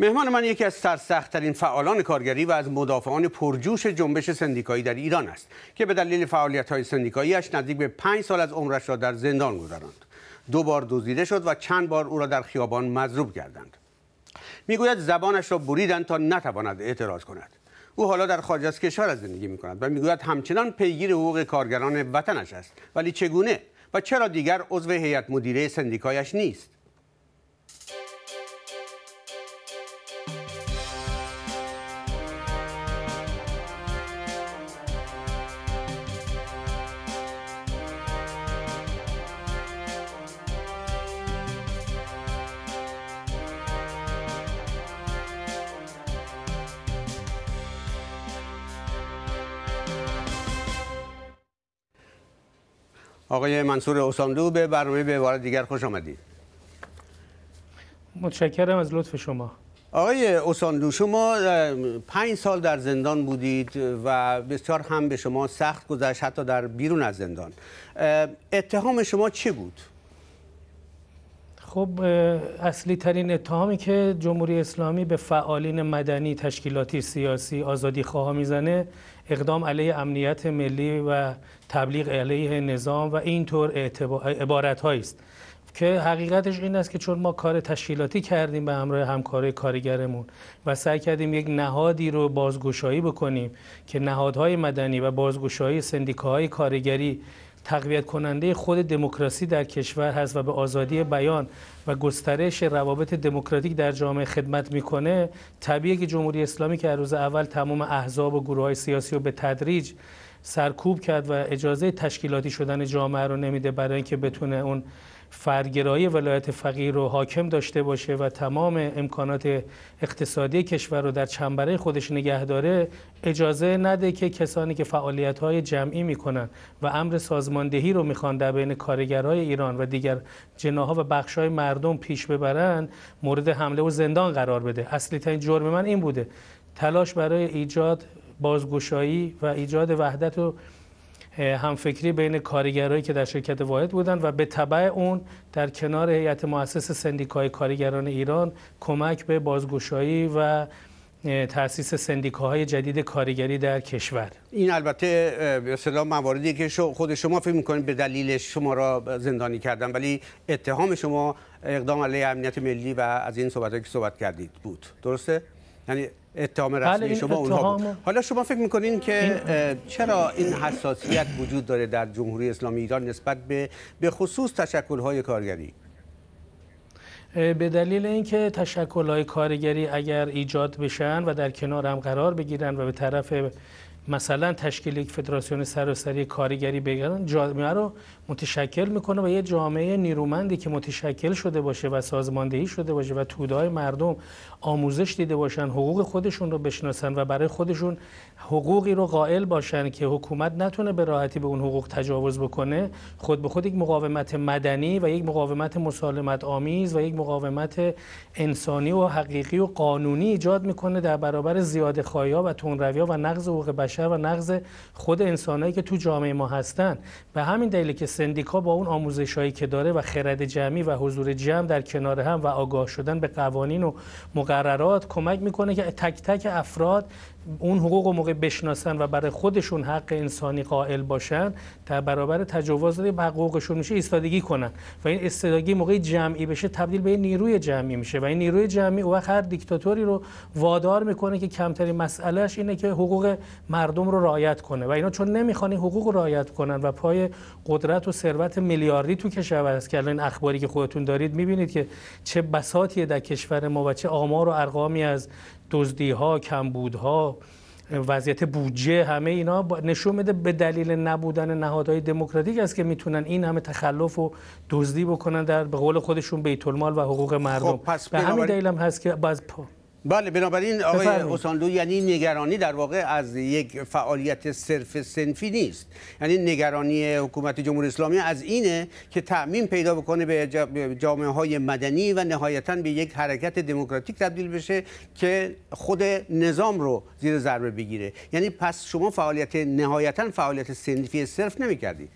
مهمان من یکی از سرسختترین فعالان کارگری و از مدافعان پرجوش جنبش سندیکایی در ایران است که به دلیل فعالیت‌های سندیکاییش نزدیک به پنج سال از عمرش را در زندان گذراند دو بار دزدیده شد و چند بار او را در خیابان مضروب کردند میگوید زبانش را بریدند تا نتواند اعتراض کند او حالا در خارج از کشور از زندگی می کند و میگوید همچنان پیگیر حقوق کارگران وطنش است ولی چگونه و چرا دیگر عضو هیئت مدیره سندیکایش نیست آقای منصور اوساندو به برنامه به بار دیگر خوش آمدید متشکرم از لطف شما آقای اوساندو شما پنج سال در زندان بودید و بسیار هم به شما سخت گذشت حتی در بیرون از زندان اتهام شما چه بود؟ خب اصلی ترین اتهامی که جمهوری اسلامی به فعالین مدنی، تشکیلاتی، سیاسی، آزادی خواه میزنه اقدام علیه امنیت ملی و تبلیغ علیه نظام و اینطور عبارت هایی است که حقیقتش این است که چون ما کار تشکیلاتی کردیم به همراه همکارای کارگرمون و سعی کردیم یک نهادی رو بازگشایی بکنیم که نهادهای مدنی و بازگشایی سندیکاهای کارگری تقویت کننده خود دموکراسی در کشور هست و به آزادی بیان و گسترش روابط دموکراتیک در جامعه خدمت میکنه طبیعه که جمهوری اسلامی که روز اول تمام احزاب و گروه های سیاسی رو به تدریج سرکوب کرد و اجازه تشکیلاتی شدن جامعه رو نمیده برای اینکه بتونه اون فرگرایی ولایت فقیر رو حاکم داشته باشه و تمام امکانات اقتصادی کشور رو در چنبره خودش نگه داره اجازه نده که کسانی که فعالیت های جمعی میکنن و امر سازماندهی رو میخوان در بین کارگرهای ایران و دیگر جناها و بخشهای مردم پیش ببرن مورد حمله و زندان قرار بده اصلی ترین جرم من این بوده تلاش برای ایجاد بازگشایی و ایجاد وحدت و همفکری بین کارگرایی که در شرکت واحد بودند و به طبع اون در کنار هیئت مؤسس سندیکای کارگران ایران کمک به بازگشایی و تاسیس سندیکاهای جدید کارگری در کشور این البته به اصطلاح مواردی که خود شما فکر می‌کنید به دلیل شما را زندانی کردن ولی اتهام شما اقدام علیه امنیت ملی و از این صحبت‌ها که صحبت کردید بود درسته یعنی اتهام رسمی بله، شما اونها بود. حالا شما فکر میکنین که چرا این حساسیت وجود داره در جمهوری اسلامی ایران نسبت به به خصوص های کارگری به دلیل اینکه های کارگری اگر ایجاد بشن و در کنار هم قرار بگیرن و به طرف مثلا تشکیل یک فدراسیون سراسری کارگری بگیرن جامعه رو متشکل میکنه و یه جامعه نیرومندی که متشکل شده باشه و سازماندهی شده باشه و تودای مردم آموزش دیده باشن حقوق خودشون رو بشناسن و برای خودشون حقوقی رو قائل باشن که حکومت نتونه به راحتی به اون حقوق تجاوز بکنه خود به خود یک مقاومت مدنی و یک مقاومت مسالمت آمیز و یک مقاومت انسانی و حقیقی و قانونی ایجاد میکنه در برابر زیاد ها و تونرویا و نقض حقوق بشر و نقض خود انسانایی که تو جامعه ما هستن به همین دلیل که سندیکا با اون آموزشهایی که داره و خرد جمعی و حضور جمع در کنار هم و آگاه شدن به قوانین و مقر مقررات کمک میکنه که تک تک افراد اون حقوق و موقع بشناسن و برای خودشون حق انسانی قائل باشن تا برابر تجاوز به حقوقشون میشه استادگی کنن و این استادگی موقع جمعی بشه تبدیل به نیروی جمعی میشه و این نیروی جمعی او وقت هر دیکتاتوری رو وادار میکنه که کمترین مسئلهش اینه که حقوق مردم رو رعایت کنه و اینا چون نمیخوان حقوق رو رعایت کنن و پای قدرت و ثروت میلیاردی تو کشور است که این اخباری که خودتون دارید میبینید که چه بساتیه در کشور ما و چه آمار و ارقامی از دزدی ها کمبودها وضعیت بودجه همه اینا نشون میده به دلیل نبودن نهادهای دموکراتیک است که میتونن این همه تخلف و دزدی بکنن در به قول خودشون بیت المال و حقوق مردم خب، پس به همین دلیل هم هست که باز بله بنابراین آقای اوساندو یعنی نگرانی در واقع از یک فعالیت صرف سنفی نیست یعنی نگرانی حکومت جمهوری اسلامی از اینه که تعمین پیدا بکنه به جامعه های مدنی و نهایتا به یک حرکت دموکراتیک تبدیل بشه که خود نظام رو زیر ضربه بگیره یعنی پس شما فعالیت نهایتا فعالیت سنفی صرف نمیکردید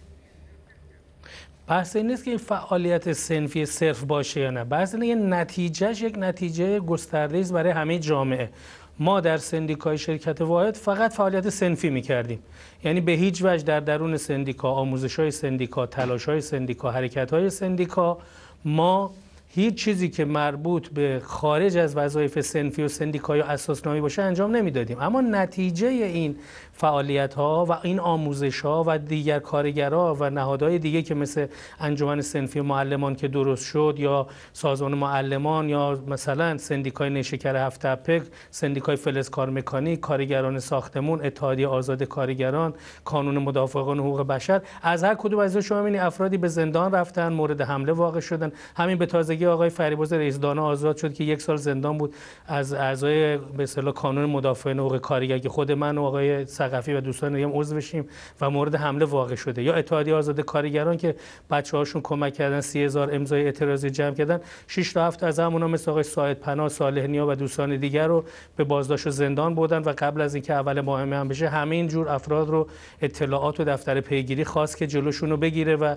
بحث این نیست که این فعالیت سنفی صرف باشه یا نه بحث اینه نتیجهش یک نتیجه گسترده است برای همه جامعه ما در سندیکای شرکت واحد فقط فعالیت سنفی میکردیم یعنی به هیچ وجه در درون سندیکا آموزش های سندیکا تلاش های سندیکا حرکت های سندیکا ما هیچ چیزی که مربوط به خارج از وظایف سنفی و سندیکای و اساسنامی باشه انجام نمیدادیم اما نتیجه این فعالیت ها و این آموزش ها و دیگر کارگرا و نهادهای دیگه که مثل انجمن سنفی معلمان که درست شد یا سازمان معلمان یا مثلا سندیکای نشکر هفت پک، سندیکای کار مکانیک کارگران ساختمون اتحادیه آزاد کارگران کانون مدافعان حقوق بشر از هر کدوم از شما افرادی به زندان رفتن مورد حمله واقع شدن همین به تازگی زندگی آقای فریبرز دانا آزاد شد که یک سال زندان بود از اعضای به اصطلاح کانون مدافعین حقوق کارگری خود من و آقای ثقفی و دوستان دیگه عضو بشیم و مورد حمله واقع شده یا اتحادیه آزاد کارگران که بچه‌هاشون کمک کردن 30000 امضای اعتراضی جمع کردن 6 تا 7 از همونا مثل آقای ساعد پناه صالح نیا و دوستان دیگر رو به بازداشت و زندان بردن و قبل از اینکه اول ماه هم بشه همه این جور افراد رو اطلاعات و دفتر پیگیری خواست که جلوشون رو بگیره و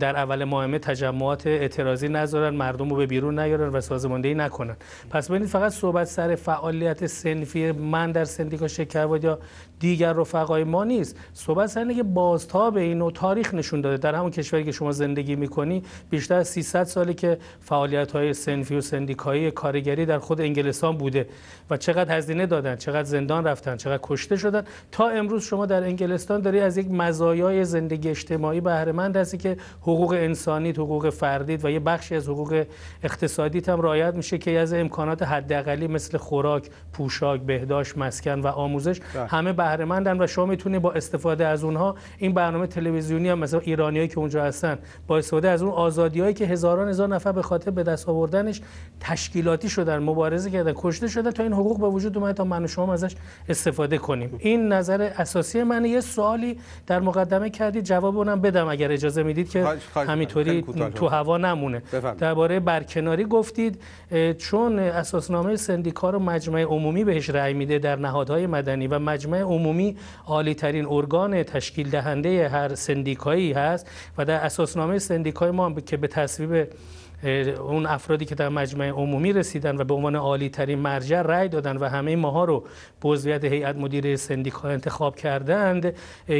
در اول مهمه تجمعات اعتراضی نذارن مردم رو به بیرون نیارن و سازماندهی نکنن پس ببینید فقط صحبت سر فعالیت سنفی من در سندیکا شکرواد یا دیگر رفقای ما نیست صحبت سر اینه که به اینو تاریخ نشون داده در همون کشوری که شما زندگی میکنی بیشتر از 300 سالی که فعالیت های سنفی و سندیکایی کارگری در خود انگلستان بوده و چقدر هزینه دادن چقدر زندان رفتن چقدر کشته شدن تا امروز شما در انگلستان داری از یک مزایای زندگی اجتماعی بهره مند هستی که حقوق انسانی حقوق فردی و یه بخشی از حقوق اقتصادی هم رعایت میشه که از امکانات حداقلی مثل خوراک پوشاک بهداشت مسکن و آموزش بله. همه بهره مندن و شما میتونه با استفاده از اونها این برنامه تلویزیونی هم مثلا ایرانیایی که اونجا هستن با استفاده از اون آزادیایی که هزاران هزار نفر به خاطر به دست آوردنش تشکیلاتی شدن مبارزه کردن کشته شدن تا این حقوق به وجود اومد تا من شما ازش استفاده کنیم این نظر اساسی من یه سوالی در مقدمه کردی جواب اونم بدم اگر اجازه میدید که همینطوری تو هوا نمونه درباره برکناری گفتید چون اساسنامه سندیکا رو مجمع عمومی بهش رأی میده در نهادهای مدنی و مجمع عمومی عالی ترین ارگان تشکیل دهنده هر سندیکایی هست و در اساسنامه سندیکای ما که به تصویب اون افرادی که در مجمع عمومی رسیدن و به عنوان عالی ترین مرجع رأی دادن و همه ماها رو به عضویت هیئت مدیره سندیکا انتخاب کردند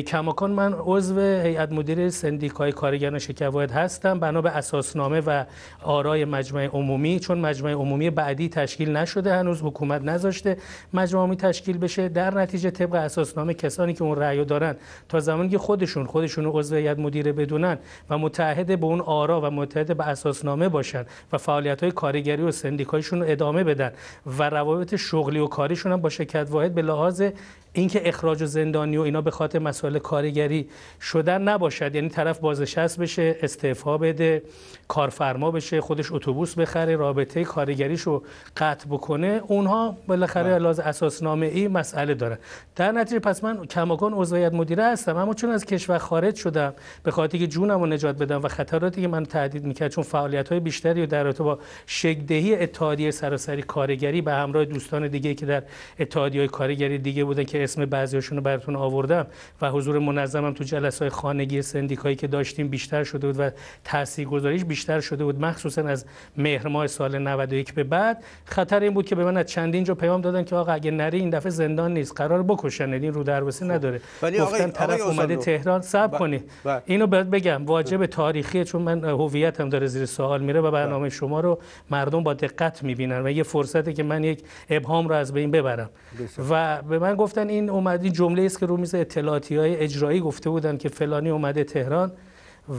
کماکان من عضو هیئت مدیره سندیکای کارگران شکواید هستم بنا به اساسنامه و آرای مجمع عمومی چون مجمع عمومی بعدی تشکیل نشده هنوز حکومت نذاشته مجمع عمومی تشکیل بشه در نتیجه طبق اساسنامه کسانی که اون رأی دارن تا زمانی که خودشون خودشون عضو هیئت مدیره بدونن و متحد به اون آرا و متحد به اساسنامه باشند و فعالیت های کارگری و سندیکایشون رو ادامه بدن و روابط شغلی و کاریشون هم با شرکت واحد به لحاظ اینکه اخراج و زندانی و اینا به خاطر مسائل کارگری شدن نباشد یعنی طرف بازنشست بشه استعفا بده کارفرما بشه خودش اتوبوس بخره رابطه کارگریش رو قطع بکنه اونها بالاخره لحاظ بله. اساسنامه ای مسئله داره. در نتیجه پس من کماکان عضویت مدیره هستم اما چون از کشور خارج شدم به خاطر که جونم رو نجات بدم و خطراتی که من تهدید میکرد چون فعالیت های بیشتری در رابطه با شگدهی اتحادیه سراسری کارگری به همراه دوستان دیگه که در اتحادیه کارگری دیگه بودن که که اسم بعضیاشون رو براتون آوردم و حضور منظمم تو های خانگی سندیکایی که داشتیم بیشتر شده بود و تاثیرگذاریش بیشتر شده بود مخصوصا از مهر ماه سال 91 به بعد خطر این بود که به من از چندین جا پیام دادن که آقا اگه نری این دفعه زندان نیست قرار بکشن این رو دربسه خب. نداره گفتن طرف آقای اومده تهران صبر کنی اینو باید بگم واجب تاریخی چون من هویتم داره زیر سوال میره و برنامه شما رو مردم با دقت میبینن و یه فرصتی که من یک ابهام رو از بین ببرم و به من گفتن این اومدی جمله است که رو میز اطلاعاتی های اجرایی گفته بودن که فلانی اومده تهران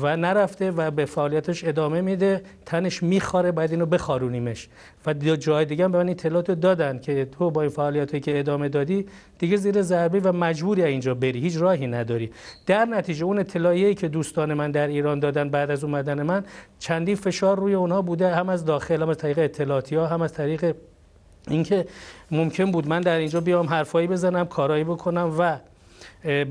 و نرفته و به فعالیتش ادامه میده تنش میخاره بعد اینو بخارونیمش و جای دیگه هم به من اطلاعات دادن که تو با این فعالیتی که ادامه دادی دیگه زیر ضربه و مجبوری اینجا بری هیچ راهی نداری در نتیجه اون اطلاعیه که دوستان من در ایران دادن بعد از اومدن من چندی فشار روی اونها بوده هم از داخل هم از طریق اطلاعاتی ها هم از طریق اینکه ممکن بود من در اینجا بیام حرفایی بزنم کارایی بکنم و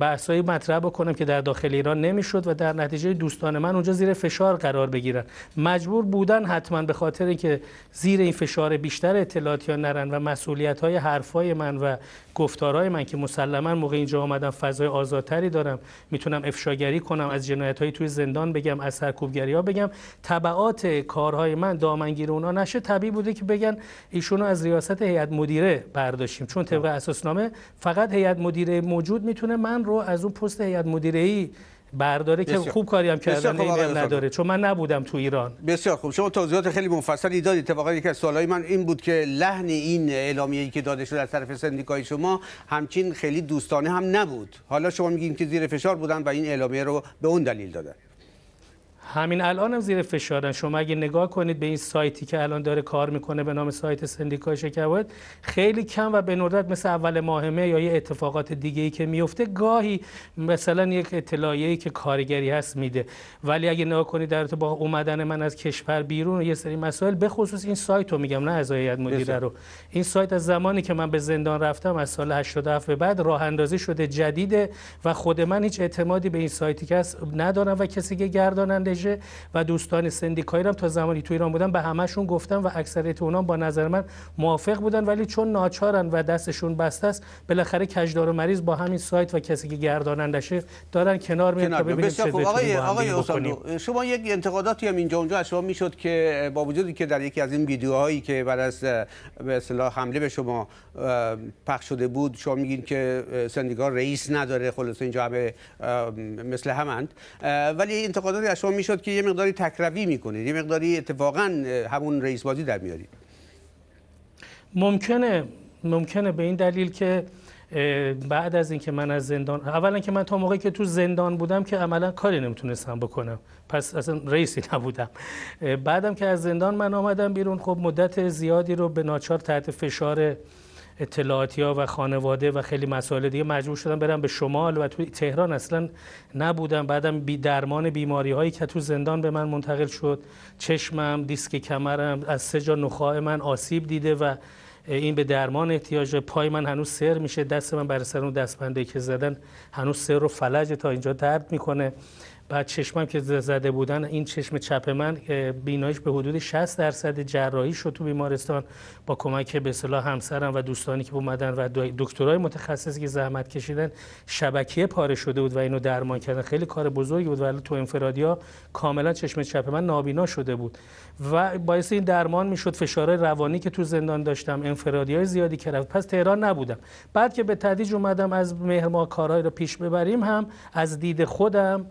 بحثایی مطرح بکنم که در داخل ایران نمیشد و در نتیجه دوستان من اونجا زیر فشار قرار بگیرن مجبور بودن حتما به خاطر اینکه زیر این فشار بیشتر یا نرن و مسئولیت های حرفای من و گفتارهای من که مسلما موقع اینجا آمدم فضای آزادتری دارم میتونم افشاگری کنم از جنایت های توی زندان بگم از سرکوبگری ها بگم تبعات کارهای من دامنگیر اونا نشه طبیعی بوده که بگن ایشونو از ریاست هیئت مدیره برداشتیم چون طبق اساسنامه فقط هیئت مدیره موجود میتونه من رو از اون پست هیئت ای برداره که خوب کاری هم کردن این نداره چون من نبودم تو ایران بسیار خوب شما توضیحات خیلی مفصلی دادید اتفاقا یکی از سوالای من این بود که لحن این اعلامیه‌ای که داده شده از طرف سندیکای شما همچین خیلی دوستانه هم نبود حالا شما میگین که زیر فشار بودن و این اعلامیه رو به اون دلیل دادن همین الان هم زیر فشارن شما اگه نگاه کنید به این سایتی که الان داره کار میکنه به نام سایت سندیکای شکوات خیلی کم و به ندرت مثل اول ماهمه یا یه اتفاقات دیگه ای که میفته گاهی مثلا یک ای که کارگری هست میده ولی اگه نگاه کنید در با اومدن من از کشور بیرون و یه سری مسائل به خصوص این سایت رو میگم نه از هیئت مدیره رو این سایت از زمانی که من به زندان رفتم از سال 87 به بعد راه اندازی شده جدیده و خود من هیچ اعتمادی به این سایتی که هست ندارم و کسی که گرداننده و دوستان سندیکایی هم تا زمانی تو ایران بودن به همشون گفتم و اکثریت اونام با نظر من موافق بودن ولی چون ناچارن و دستشون بسته است بالاخره کشدار و مریض با همین سایت و کسی که گردانندشه دارن کنار میاد تا ببینیم چه آقای آقای شما یک انتقاداتی هم اینجا اونجا از شما میشد که با وجودی که در یکی از این ویدیوهایی که بعد از به اصطلاح حمله به شما پخش شده بود شما میگین که سندیکا رئیس نداره خلاص اینجا همه مثل همند ولی انتقاداتی از شما که یه مقداری تکروی میکنید یه مقداری اتفاقا همون رئیس بازی در میارید ممکنه ممکنه به این دلیل که بعد از اینکه من از زندان اولا که من تا موقعی که تو زندان بودم که عملا کاری نمیتونستم بکنم پس اصلا رئیسی نبودم بعدم که از زندان من آمدم بیرون خب مدت زیادی رو به ناچار تحت فشار اطلاعاتی ها و خانواده و خیلی مسائل دیگه مجبور شدم برم به شمال و تو تهران اصلا نبودم بعدم بی درمان بیماری هایی که تو زندان به من منتقل شد چشمم دیسک کمرم از سه جا نخواه من آسیب دیده و این به درمان احتیاج پای من هنوز سر میشه دست من بر سر اون دستبنده که زدن هنوز سر رو فلج تا اینجا درد میکنه بعد چشمم که زده بودن این چشم چپ من بینایش به حدود 60 درصد جراحی شد تو بیمارستان با کمک به اصطلاح همسرم و دوستانی که اومدن و دکترای متخصصی که زحمت کشیدن شبکیه پاره شده بود و اینو درمان کردن خیلی کار بزرگی بود ولی تو انفرادیا کاملا چشم چپ من نابینا شده بود و باعث این درمان میشد فشارهای روانی که تو زندان داشتم انفرادی های زیادی کرد پس تهران نبودم بعد که به تدریج اومدم از مهر ما رو پیش ببریم هم از دید خودم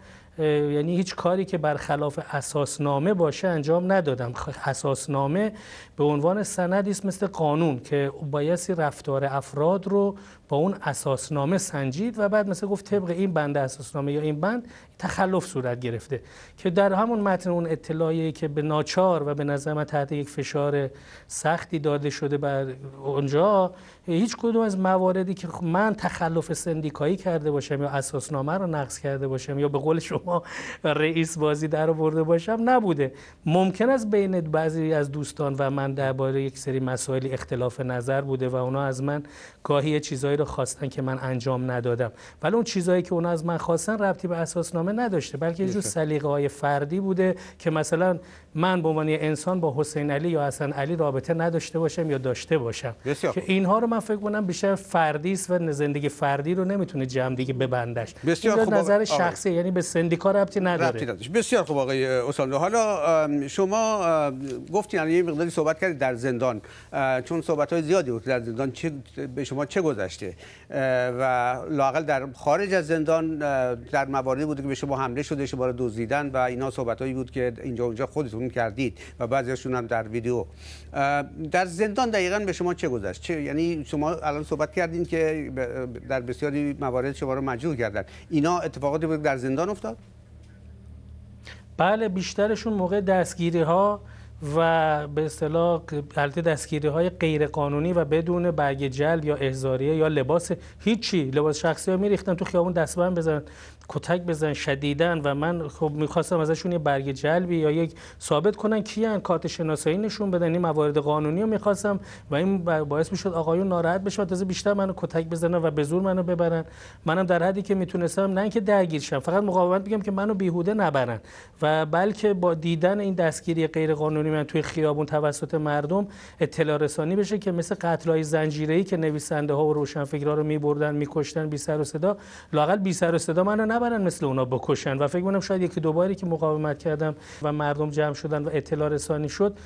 یعنی هیچ کاری که برخلاف اساسنامه باشه انجام ندادم اساسنامه به عنوان سندی است مثل قانون که بایستی رفتار افراد رو با اون اساسنامه سنجید و بعد مثلا گفت طبق این بند اساسنامه یا این بند تخلف صورت گرفته که در همون متن اون اطلاعیه که به ناچار و به نظر من تحت یک فشار سختی داده شده بر اونجا هیچ کدوم از مواردی که خب من تخلف سندیکایی کرده باشم یا اساسنامه رو نقض کرده باشم یا به قول شما رئیس بازی در برده باشم نبوده ممکن است بین بعضی از دوستان و من درباره یک سری مسائل اختلاف نظر بوده و اونا از من گاهی چیزایی رو خواستن که من انجام ندادم ولی اون چیزهایی که اونا از من خواستن ربطی به اساسنامه نداشته بلکه یه جور های فردی بوده که مثلا من به عنوان انسان با حسین علی یا حسن علی رابطه نداشته باشم یا داشته باشم بسیار. که اینها رو من فکر کنم بیشتر فردی است و زندگی فردی رو نمیتونه جمع دیگه ببندش بسیار خوب نظر آقای. شخصی آقای. یعنی به سندیکا ربطی نداره ربطی بسیار خوب آقای اسالو حالا شما گفتین یعنی یه مقداری صحبت کردید در زندان چون صحبت های زیادی بود در زندان چه به شما چه گذشته و لاقل در خارج از زندان در مواردی بود که به شما حمله شده شما رو دزدیدن و اینا صحبت هایی بود که اینجا اونجا خودتون کردید و بعضیشون هم در ویدیو در زندان دقیقا به شما چه گذشت چه یعنی شما الان صحبت کردین که در بسیاری موارد شما رو مجروح کردن اینا اتفاقاتی بود در زندان افتاد بله بیشترشون موقع دستگیری ها و به اصطلاح البته دستگیری های غیر قانونی و بدون برگ جل یا احضاریه یا لباس هیچی لباس شخصی ها میریختن تو خیابون دستبند بزنن کتک بزن شدیدن و من خب میخواستم ازشون یه برگ جلبی یا یک ثابت کنن کیان کارت شناسایی نشون بدن این موارد قانونی رو میخواستم و این باعث میشد آقایون ناراحت بشن و تازه بیشتر منو کتک بزنن و به زور منو ببرن منم در حدی که میتونستم نه اینکه درگیر شم فقط مقاومت بگم که منو بیهوده نبرن و بلکه با دیدن این دستگیری غیر قانونی یعنی توی خیابون توسط مردم اطلاع رسانی بشه که مثل قتل های ای که نویسنده ها و روشنفکرها رو میبردن میکشتن بی سر و صدا لاقل بی سر و صدا منو نبرن مثل اونا بکشن و فکر کنم شاید یکی دوباری که مقاومت کردم و مردم جمع شدن و اطلاع رسانی شد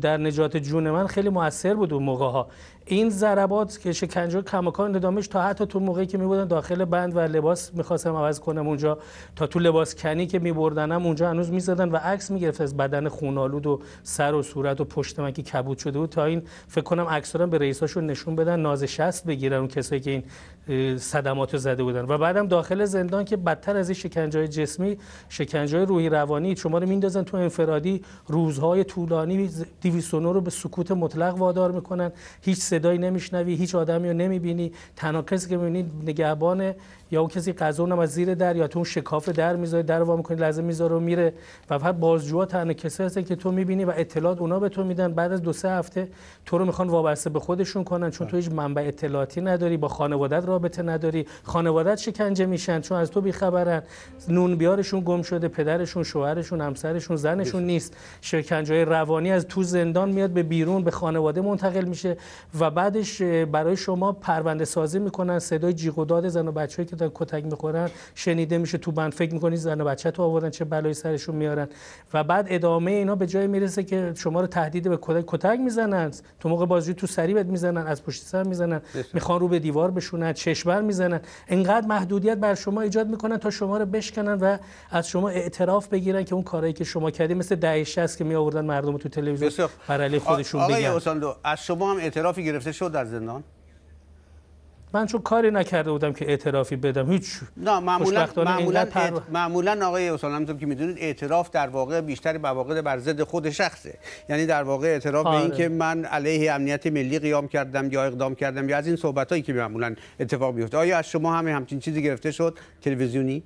در نجات جون من خیلی موثر بود اون موقع ها این ضربات که شکنجه کماکان ندامش تا حتی تو موقعی که میبودن داخل بند و لباس میخواستم عوض کنم اونجا تا تو لباس کنی که میبردنم اونجا هنوز میزدن و عکس میگرفت از بدن خونالود و سر و صورت و پشت من که کبود شده بود تا این فکر کنم اکثرا به رئیساشون نشون بدن نازشست بگیرن اون کسایی که این صدمات زده بودن و بعدم داخل زندان که بدتر از این شکنجه جسمی شکنجه روحی روانی شما رو میندازن تو انفرادی روزهای طولانی 209 رو به سکوت مطلق وادار میکنن هیچ صدایی نمیشنوی هیچ آدمی رو نمیبینی تنها کسی که میبینی نگهبان یا اون کسی قضا اونم از زیر در یا تو اون شکاف در میذاره در وا میکنی لازم میذاره و میره و فقط بازجوها تنها کسی هستن که تو میبینی و اطلاعات اونا به تو میدن بعد از دو سه هفته تو رو میخوان وابسته به خودشون کنن چون تو بله. هیچ منبع اطلاعاتی نداری با خانواده رابطه نداری خانوادت شکنجه میشن چون از تو بیخبرن نون بیارشون گم شده پدرشون شوهرشون همسرشون زنشون نیست شکنجه روانی از تو زندان میاد به بیرون به خانواده منتقل میشه و بعدش برای شما پرونده سازی میکنن صدای جیغ و داد زن و بچه‌ای که دارن کتک میخورن شنیده میشه تو بند فکر میکنی زن و بچه تو آوردن چه بلایی سرشون میارن و بعد ادامه اینا به جای میرسه که شما رو تهدید به کتک کتک میزنن تو موقع بازجویی تو سری بهت میزنن از پشت سر میزنن میخوان رو به دیوار بشونن چشمر میزنن انقدر محدودیت بر شما ایجاد میکنن تا شما رو بشکنن و از شما اعتراف بگیرن که اون کارهایی که شما کردی مثل دعیشه است که می آوردن مردم تو تلویزیون بر علی خودشون بگن آقای از شما هم اعترافی گرفته شد در زندان من چون کاری نکرده بودم که اعترافی بدم هیچ نه معمولا معمولا, پر... معمولا آقای اصلا که میدونید اعتراف در واقع بیشتر مواقع بر ضد خود شخصه یعنی در واقع اعتراف به آره. اینکه من علیه امنیت ملی قیام کردم یا اقدام کردم یا از این هایی که معمولا اتفاق میفته آیا از شما همه همچین چیزی گرفته شد تلویزیونی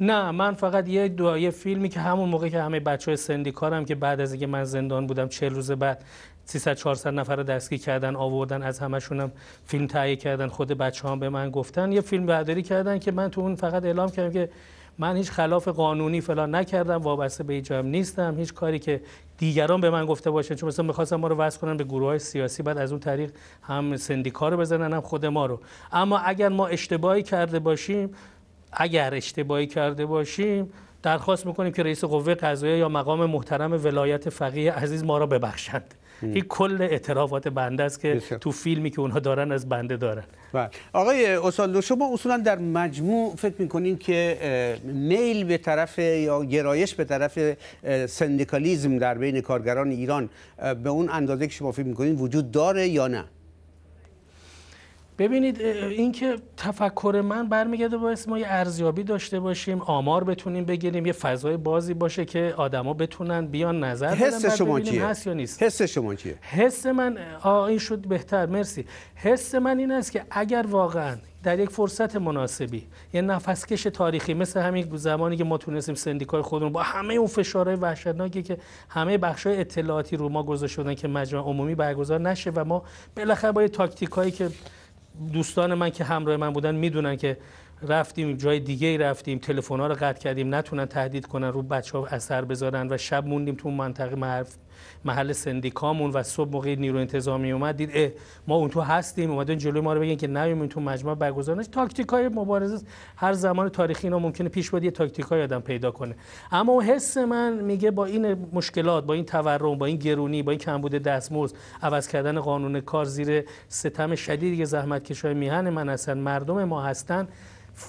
نه من فقط یه دعای فیلمی که همون موقع که همه بچه های سندیکارم که بعد از اینکه من زندان بودم چه روز بعد 300 400 نفر رو دستگیر کردن آوردن از همشون هم فیلم تهیه کردن خود بچه هم به من گفتن یه فیلم برداری کردن که من تو اون فقط اعلام کردم که من هیچ خلاف قانونی فلان نکردم وابسته به جمع نیستم هیچ کاری که دیگران به من گفته باشن چون مثلا میخواستم ما رو وصل کنن به گروه های سیاسی بعد از اون طریق هم سندیکا رو بزنن هم خود ما رو اما اگر ما اشتباهی کرده باشیم اگر اشتباهی کرده باشیم درخواست میکنیم که رئیس قوه قضاییه یا مقام محترم ولایت فقیه عزیز ما را ببخشند این کل اعترافات بنده است که تو فیلمی که اونها دارن از بنده دارن بله آقای اسالو شما اصولا در مجموع فکر میکنین که میل به طرف یا گرایش به طرف سندیکالیزم در بین کارگران ایران به اون اندازه که شما فکر میکنین وجود داره یا نه ببینید اینکه تفکر من برمیگرده باعث ما یه ارزیابی داشته باشیم آمار بتونیم بگیریم یه فضای بازی باشه که آدما بتونن بیان نظر حس شما چیه هست یا نیست حس شما چیه حس من این شد بهتر مرسی حس من این است که اگر واقعا در یک فرصت مناسبی یه نفسکش تاریخی مثل همین زمانی که ما تونستیم سندیکای خودمون با همه اون فشارهای وحشتناکی که همه بخشای اطلاعاتی رو ما گذاشته که مجمع عمومی برگزار نشه و ما بالاخره با تاکتیکایی که دوستان من که همراه من بودن میدونن که رفتیم جای دیگه ای رفتیم تلفن ها رو قطع کردیم نتونن تهدید کنن رو بچه ها اثر بذارن و شب موندیم تو منطقه محل سندیکامون و صبح موقع نیرو انتظامی اومد دید ما اون تو هستیم اومدن جلوی ما رو بگن که نمیم تو مجمع برگزار نشه تاکتیکای مبارزه هر زمان تاریخی اینا ممکنه پیش بیاد یه تاکتیکای آدم پیدا کنه اما اون حس من میگه با این مشکلات با این تورم با این گرونی با این کمبود دستمزد عوض کردن قانون کار زیر ستم شدید که زحمتکشای میهن من اصلا مردم ما هستن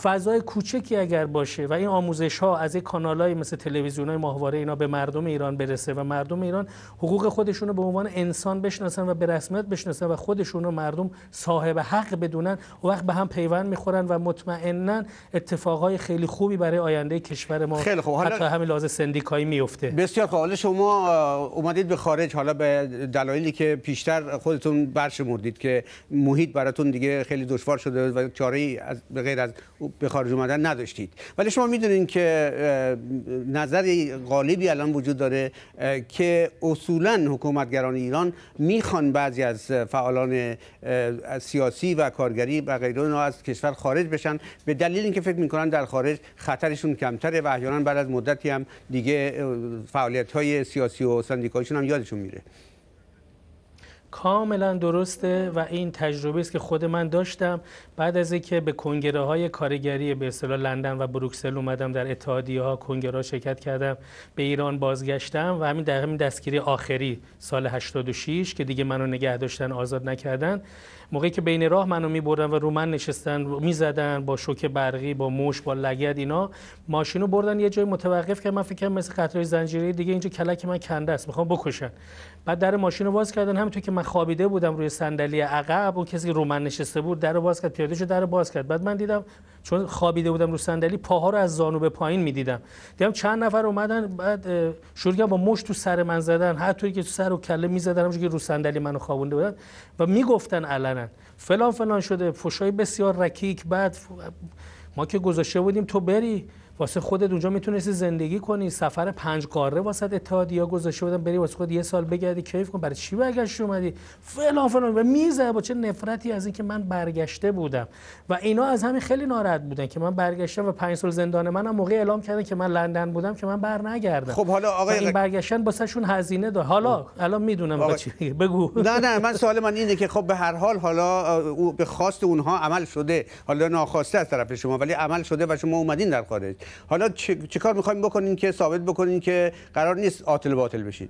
فضای کوچکی اگر باشه و این آموزش ها از یک کانال های مثل تلویزیون های ماهواره اینا به مردم ایران برسه و مردم ایران حقوق خودشون رو به عنوان انسان بشناسن و به رسمیت بشناسن و خودشون رو مردم صاحب حق بدونن و وقت به هم پیوند میخورن و مطمئنا اتفاقای خیلی خوبی برای آینده کشور ما خیلی خوب. حتی همین لازم سندیکایی میفته بسیار خوب حالا شما اومدید به خارج حالا به دلایلی که پیشتر خودتون مردید که محیط براتون دیگه خیلی دشوار شده و چاره از غیر از به خارج اومدن نداشتید ولی شما میدونین که نظر غالبی الان وجود داره که اصولا حکومتگران ایران میخوان بعضی از فعالان سیاسی و کارگری و غیره از کشور خارج بشن به دلیل اینکه فکر میکنن در خارج خطرشون کمتره و احیانا بعد از مدتی هم دیگه فعالیت های سیاسی و سندیکایشون هم یادشون میره کاملا درسته و این تجربه است که خود من داشتم بعد از اینکه به کنگره های کارگری به اصطلاح لندن و بروکسل اومدم در اتحادیه ها کنگره شرکت کردم به ایران بازگشتم و همین در همین دستگیری آخری سال 86 که دیگه منو نگه داشتن آزاد نکردن موقعی که بین راه منو بردن و رو من نشستن زدن با شوک برقی با موش با لگد اینا ماشینو بردن یه جای متوقف که من فکر مثل قطره زنجیره دیگه اینجا کلک من کنده است میخوام بکشن بعد در ماشین رو باز کردن همینطور که من خوابیده بودم روی صندلی عقب اون کسی که رو من نشسته بود در رو باز کرد پیاده شد در رو باز کرد بعد من دیدم چون خوابیده بودم روی صندلی پاها رو از زانو به پایین میدیدم دیدم چند نفر اومدن بعد شروع با مشت تو سر من زدن هر طوری که تو سر و کله میزدن همونجوری که روی صندلی منو خوابونده بودن و میگفتن علنا فلان فلان شده فشای بسیار رکیک بعد ما که گذاشته بودیم تو بری واسه خودت اونجا میتونستی زندگی کنی سفر پنج قاره واسه اتحادیا گذاشته بودن بری واسه خود یه سال بگردی کیف کن برای چی برگشتی اومدی فلان فلان و میزه با چه نفرتی از اینکه من برگشته بودم و اینا از همین خیلی ناراحت بودن که من برگشتم و پنج سال زندان منم موقع اعلام کردن که من لندن بودم که من بر نگردم خب حالا آقای این برگشتن شون هزینه داره حالا خب. الان میدونم با چی بگو نه نه من سوال من اینه که خب به هر حال حالا به خواست اونها عمل شده حالا ناخواسته از طرف شما ولی عمل شده و شما اومدین در خارج حالا چه کار میخوایم بکنین که ثابت بکنین که قرار نیست آتل باطل بشید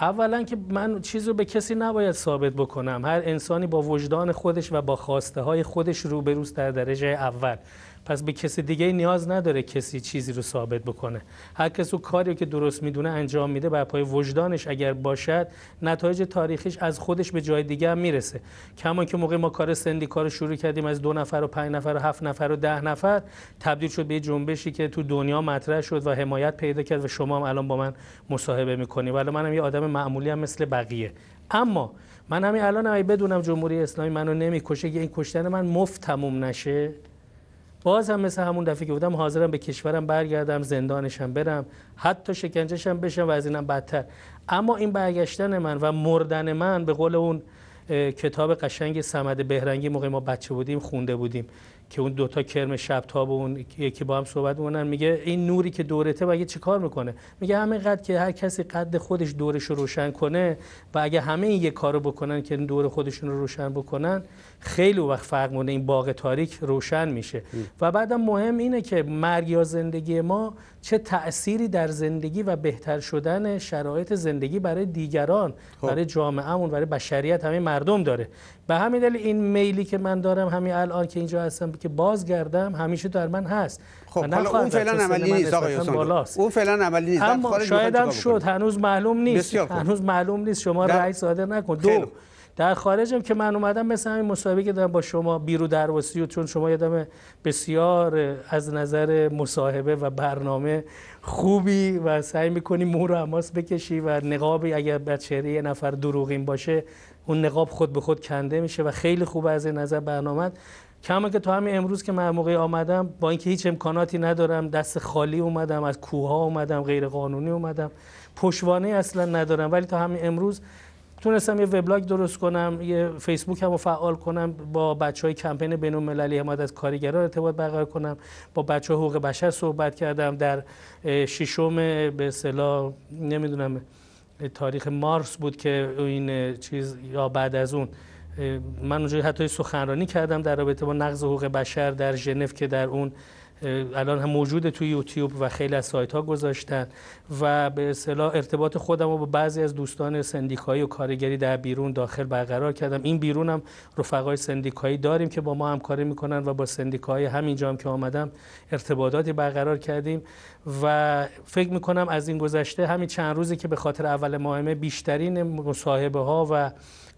اولا که من چیز رو به کسی نباید ثابت بکنم هر انسانی با وجدان خودش و با خواسته های خودش روبروست در درجه اول پس به کسی دیگه نیاز نداره کسی چیزی رو ثابت بکنه هر کس او کاری که درست میدونه انجام میده بر پای وجدانش اگر باشد نتایج تاریخیش از خودش به جای دیگه هم میرسه کما که موقع ما کار سندیکا رو شروع کردیم از دو نفر و پنج نفر و هفت نفر و ده نفر تبدیل شد به جنبشی که تو دنیا مطرح شد و حمایت پیدا کرد و شما هم الان با من مصاحبه میکنی ولی منم یه آدم معمولی هم مثل بقیه اما من همین الان بدونم جمهوری اسلامی منو نمیکشه این کشتن من مفت تموم نشه باز هم مثل همون دفعه که بودم حاضرم به کشورم برگردم زندانشم برم حتی شکنجهشم بشم و از اینم بدتر اما این برگشتن من و مردن من به قول اون کتاب قشنگ سمد بهرنگی موقع ما بچه بودیم خونده بودیم که اون دوتا کرم شبتاب و اون یکی با هم صحبت میکنن میگه این نوری که دورته مگه کار میکنه میگه همه قد که هر کسی قد خودش دورش رو روشن کنه و اگه همه این یه کارو بکنن که دور خودشون رو روشن بکنن خیلی وقت فرق مونه این باغ تاریک روشن میشه و بعدم مهم اینه که مرگ یا زندگی ما چه تأثیری در زندگی و بهتر شدن شرایط زندگی برای دیگران خب. برای جامعهمون برای بشریت همه مردم داره به همین دلیل این میلی که من دارم همین الان که اینجا هستم که بازگردم همیشه در من هست خب حالا اون فعلا عملی نیست آقای اون فعلا عملی نیست اما شاید هم شد هنوز معلوم نیست هنوز معلوم نیست شما رأی صادر نکن دو در خارجم که من اومدم مثل همین مسابقه که دارم با شما بیرو درواسی و چون شما یادم بسیار از نظر مصاحبه و برنامه خوبی و سعی میکنی مور رو اماس بکشی و نقابی اگر به یه نفر دروغین باشه اون نقاب خود به خود کنده میشه و خیلی خوب از این نظر برنامه کما که تو همین امروز که من موقعی آمدم با اینکه هیچ امکاناتی ندارم دست خالی اومدم از کوه ها اومدم غیر قانونی اومدم پشوانه اصلا ندارم ولی تا همین امروز تونستم یه وبلاگ درست کنم یه فیسبوک هم فعال کنم با بچه های کمپین بین المللی حمایت از کارگرا ارتباط برقرار کنم با بچه حقوق بشر صحبت کردم در ششم به اصطلاح نمیدونم تاریخ مارس بود که این چیز یا بعد از اون من اونجا حتی سخنرانی کردم در رابطه با نقض حقوق بشر در ژنو که در اون الان هم موجوده توی یوتیوب و خیلی از سایت ها گذاشتن و به اصطلاح ارتباط خودم رو با بعضی از دوستان سندیکایی و کارگری در بیرون داخل برقرار کردم این بیرون هم رفقای سندیکایی داریم که با ما همکاری میکنن و با سندیکای همینجا هم که آمدم ارتباطاتی برقرار کردیم و فکر میکنم از این گذشته همین چند روزی که به خاطر اول ماهمه بیشترین مصاحبه ها و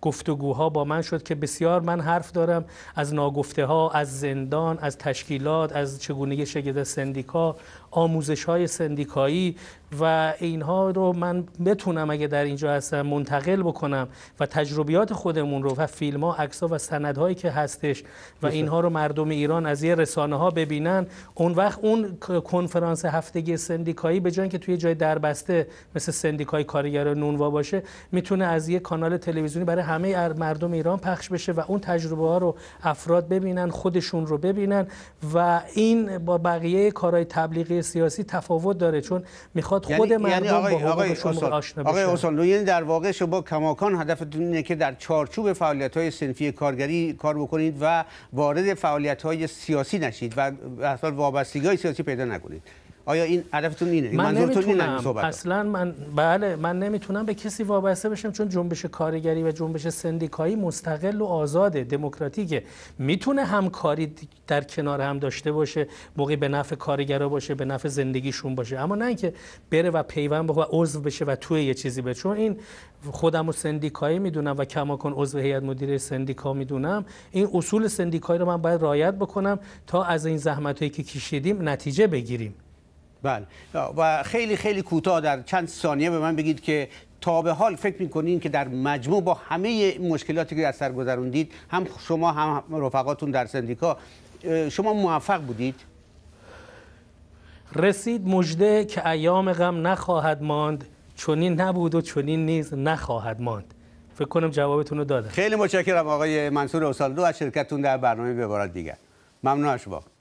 گفتگوها با من شد که بسیار من حرف دارم از ناگفته ها از زندان از تشکیلات از چگونگی شگفت سندیکا آموزش های سندیکایی و اینها رو من بتونم اگه در اینجا هستم منتقل بکنم و تجربیات خودمون رو و فیلم ها اکس ها و سند هایی که هستش و اینها رو مردم ایران از یه رسانه ها ببینن اون وقت اون کنفرانس هفتگی سندیکایی به جای که توی جای دربسته مثل سندیکای کارگر نونوا باشه میتونه از یه کانال تلویزیونی برای همه مردم ایران پخش بشه و اون تجربه ها رو افراد ببینن خودشون رو ببینن و این با بقیه کارهای تبلیغی سیاسی تفاوت داره چون میخواد خود یعنی, یعنی مردم یعنی آقای با آقای آقای در واقع شما کماکان هدفتون اینه که در چارچوب فعالیت‌های های کارگری کار بکنید و وارد فعالیت های سیاسی نشید و اصلا وابستگی سیاسی پیدا نکنید آیا این هدفتون اینه من نمیتونم اصلا من بله من نمیتونم به کسی وابسته بشم چون جنبش کارگری و جنبش سندیکایی مستقل و آزاده دموکراتیکه میتونه همکاری در کنار هم داشته باشه موقعی به نفع کارگرا باشه به نفع زندگیشون باشه اما نه اینکه بره و پیوند بخوره عضو بشه و توی یه چیزی بشه چون این خودم و سندیکایی میدونم و کماکن عضو هیئت مدیره سندیکا میدونم این اصول سندیکایی رو من باید رعایت بکنم تا از این زحمتایی که کشیدیم نتیجه بگیریم بله و خیلی خیلی کوتاه در چند ثانیه به من بگید که تا به حال فکر میکنین که در مجموع با همه مشکلاتی که از سر گذروندید هم شما هم رفقاتون در سندیکا شما موفق بودید رسید مجده که ایام غم نخواهد ماند چنین نبود و چنین نیز نخواهد ماند فکر کنم جوابتون رو دادم خیلی متشکرم آقای منصور اوسالدو از شرکتتون در برنامه ببارات دیگر ممنون از